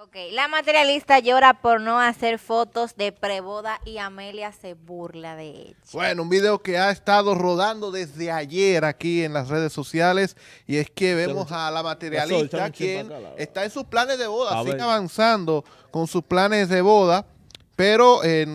Ok, la materialista llora por no hacer fotos de preboda y Amelia se burla de ella. Bueno, un video que ha estado rodando desde ayer aquí en las redes sociales y es que vemos a la materialista quien está en sus planes de boda, sigue avanzando con sus planes de boda, pero eh,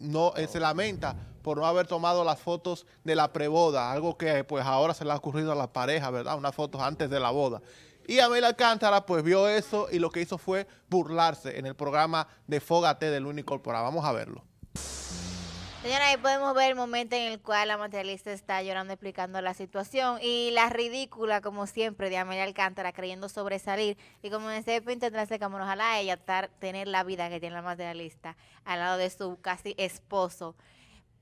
no eh, se lamenta por no haber tomado las fotos de la preboda, algo que pues ahora se le ha ocurrido a la pareja, ¿verdad? Unas fotos antes de la boda. Y Abel Alcántara pues vio eso y lo que hizo fue burlarse en el programa de Fogate del Unicorpora. Vamos a verlo. Señora, ahí podemos ver el momento en el cual la materialista está llorando explicando la situación y la ridícula, como siempre, de Amelia Alcántara creyendo sobresalir y como en ese entrarse como ojalá ella estar tener la vida que tiene la materialista al lado de su casi esposo.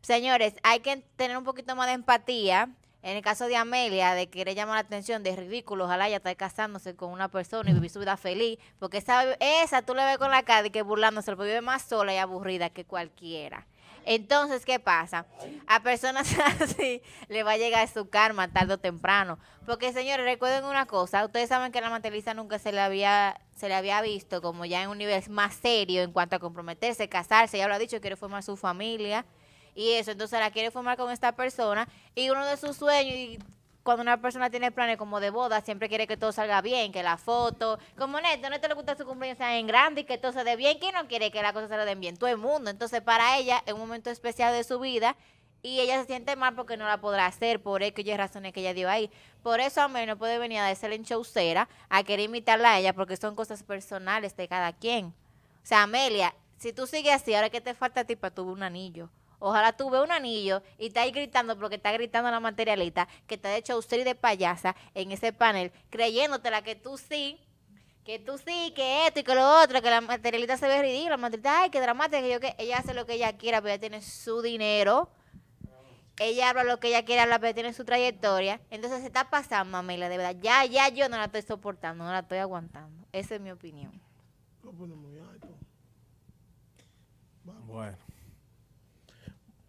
Señores, hay que tener un poquito más de empatía en el caso de Amelia, de querer llamar la atención, de ridículo, ojalá ya esté casándose con una persona y vivir su vida feliz, porque esa, esa tú le ves con la cara de que burlándose, porque vive más sola y aburrida que cualquiera. Entonces, ¿qué pasa? A personas así le va a llegar su karma tarde o temprano. Porque, señores, recuerden una cosa, ustedes saben que la matelisa nunca se le había se le había visto como ya en un nivel más serio en cuanto a comprometerse, casarse, ya lo ha dicho, quiere formar su familia y eso. Entonces la quiere formar con esta persona y uno de sus sueños y cuando una persona tiene planes como de boda, siempre quiere que todo salga bien, que la foto, como neto, no te le gusta su cumpleaños en grande y que todo se dé bien, ¿quién no quiere que las cosas se den bien? Todo el mundo. Entonces, para ella es un momento especial de su vida y ella se siente mal porque no la podrá hacer, por aquellas razones que ella dio ahí. Por eso a no puede venir a decirle en chaucera, a querer imitarla a ella, porque son cosas personales de cada quien. O sea, Amelia, si tú sigues así, ahora que te falta a ti para tu un anillo. Ojalá tú veas un anillo y está ahí gritando, porque está gritando a la materialita que te ha hecho usted de payasa en ese panel, creyéndotela que tú sí, que tú sí, que esto y que lo otro, que la materialita se ve ridícula, la materialista, ay, qué dramática, que yo ella hace lo que ella quiera, pero ella tiene su dinero. Ella habla lo que ella quiera hablar, pero tiene su trayectoria. Entonces se está pasando, mamela, de verdad. Ya, ya yo no la estoy soportando, no la estoy aguantando. Esa es mi opinión. Bueno.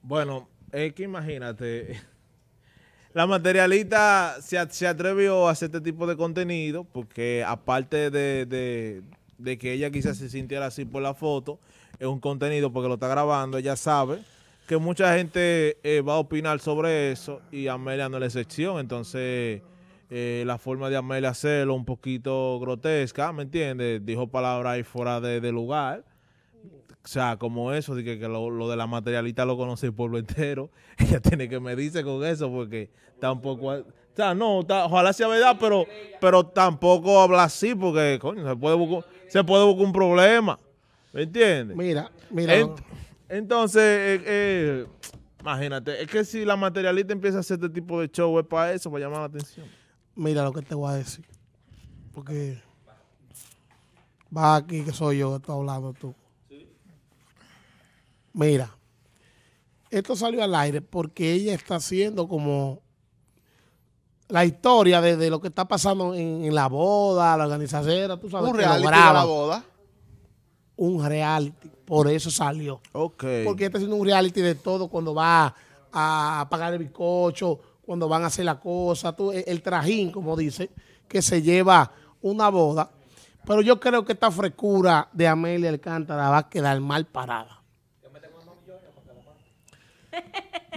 Bueno, es que imagínate, la materialista se, atrevió a hacer este tipo de contenido porque aparte de, de, que ella quizás se sintiera así por la foto, es un contenido porque lo está grabando, ella sabe que mucha gente eh, va a opinar sobre eso y Amelia no es la excepción. Entonces, eh, la forma de Amelia hacerlo un poquito grotesca, ¿me entiendes? Dijo palabras ahí fuera de lugar. O sea, como eso, que, lo, de la materialista lo conoce el pueblo entero. Ella tiene que medirse con eso porque tampoco... O sea, no, ojalá sea verdad, pero, pero tampoco habla así porque, se puede buscar, se puede un problema. ¿Me entiendes? Mira, mira. entonces, eh, eh, imagínate, es que si la materialista empieza a hacer este tipo de show, es para eso, para llamar la atención. Mira lo que te voy a decir. Porque va aquí que soy yo que estoy hablando tú. Mira, esto salió al aire porque ella está haciendo como la historia de, lo que está pasando en, la boda, la organización, tú sabes. Un reality la boda. Un reality, por eso salió. Ok. Porque está haciendo un reality de todo cuando va a pagar el bizcocho, cuando van a hacer la cosa, el, el trajín, como dice, que se lleva una boda. Pero yo creo que esta frescura de Amelia Alcántara va a quedar mal parada.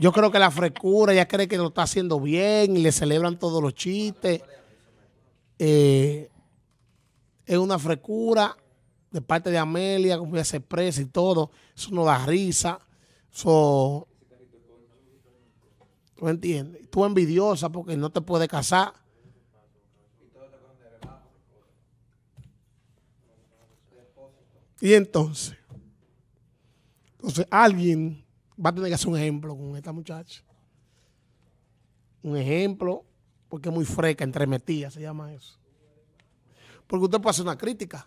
Yo creo que la frescura, ella cree que lo está haciendo bien y le celebran todos los chistes. Eh, es una frescura de parte de Amelia, como ella se expresa y todo. Eso no da risa. ¿Tú entiendes? Tú envidiosa porque no te puedes casar. Y entonces, entonces alguien va a tener que hacer un ejemplo con esta muchacha. Un ejemplo, porque es muy entre entremetida, se llama eso. Porque usted puede hacer una crítica,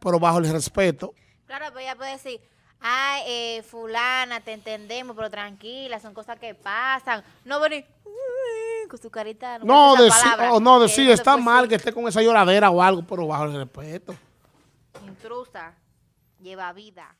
pero bajo el respeto. Claro, pero pues ella puede decir, ay, eh, fulana, te entendemos, pero tranquila, son cosas que pasan. No venir con su carita. No, no decir, oh, no, está mal que esté con esa lloradera o algo, pero bajo el respeto. Intrusa, lleva vida.